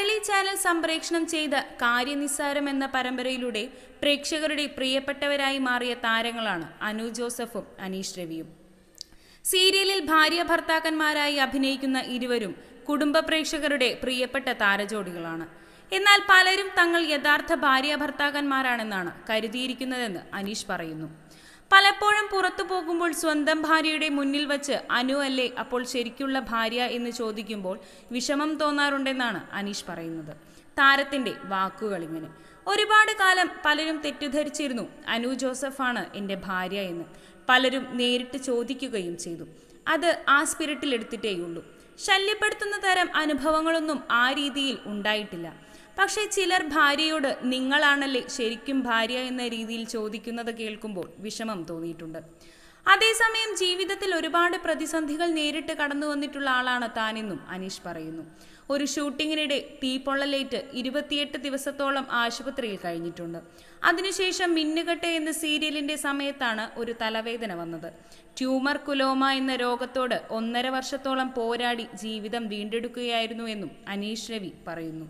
Kairali channel സംപ്രേക്ഷണം ചെയ്ത കാര്യനിസ്സാരം എന്ന പരമ്പരയിലൂടെ പ്രേക്ഷകരുടെ പ്രിയപ്പെട്ടവരായി മാറിയ താരങ്ങളാണ് അനു ജോസഫും അനീഷ് രവിയും സീരിയലിൽ ഭാര്യ ഭർത്താക്കന്മാരായി അഭിനയിക്കുന്ന ഇരുവരും കുടുംബ പ്രേക്ഷകരുടെ പ്രിയപ്പെട്ട താരജോഡികളാണ് എന്നാൽ പലരും തങ്ങൾ യഥാർത്ഥ ഭാര്യ ഭർത്താക്കന്മാരാണെന്നാണ് കരുതിയിരിക്കുന്നതെന്ന് അനീഷ് പറയുന്നു പലപ്പോഴും പുറത്തു പോകുമ്പോൾ സ്വന്തം ഭാര്യയുടെ മുന്നിൽ വച്ച് അനു അല്ലേ അപ്പോൾ ശരിക്കുള്ള ഭാര്യ എന്ന് ചോദിക്കുമ്പോൾ വിഷമം തോന്നാറുണ്ടെന്നാണ് അനീഷ് പറയുന്നത് താരത്തിന്റെ വാക്കുകൾ ഇങ്ങനെ ഒരുപാട് കാലം പലരും തെറ്റിദ്ധരിച്ചിരുന്നു അനു ജോസഫാണ് എൻ്റെ ഭാര്യ എന്ന് പലരും നേരിട്ട് ചോദിക്കുകയും ചെയ്തു അത് ആ സ്പിരിറ്റിലെടുത്തിട്ടേയുള്ളൂ ശല്യപ്പെടുത്തുന്ന തരം അനുഭവങ്ങളൊന്നും ആ രീതിയിൽ ഉണ്ടായിട്ടില്ല പക്ഷേ ചിലർ ഭാര്യയോട് നിങ്ങളാണല്ലേ ശരിക്കും ഭാര്യ എന്ന രീതിയിൽ ചോദിക്കുന്നത് കേൾക്കുമ്പോൾ വിഷമം തോന്നിയിട്ടുണ്ട് അതേസമയം ജീവിതത്തിൽ ഒരുപാട് പ്രതിസന്ധികൾ നേരിട്ട് കടന്നു വന്നിട്ടുള്ള ആളാണ് താനെന്നും അനീഷ് പറയുന്നു ഒരു ഷൂട്ടിങ്ങിനിടെ തീപ്പൊള്ളലേറ്റ് ഇരുപത്തിയെട്ട് ദിവസത്തോളം ആശുപത്രിയിൽ കഴിഞ്ഞിട്ടുണ്ട് അതിനുശേഷം മിന്നുകെട്ടെ എന്ന സീരിയലിന്റെ സമയത്താണ് ഒരു തലവേദന വന്നത് ട്യൂമർ കുലോമ എന്ന രോഗത്തോട് ഒന്നര വർഷത്തോളം പോരാടി ജീവിതം വീണ്ടെടുക്കുകയായിരുന്നു എന്നും അനീഷ് രവി പറയുന്നു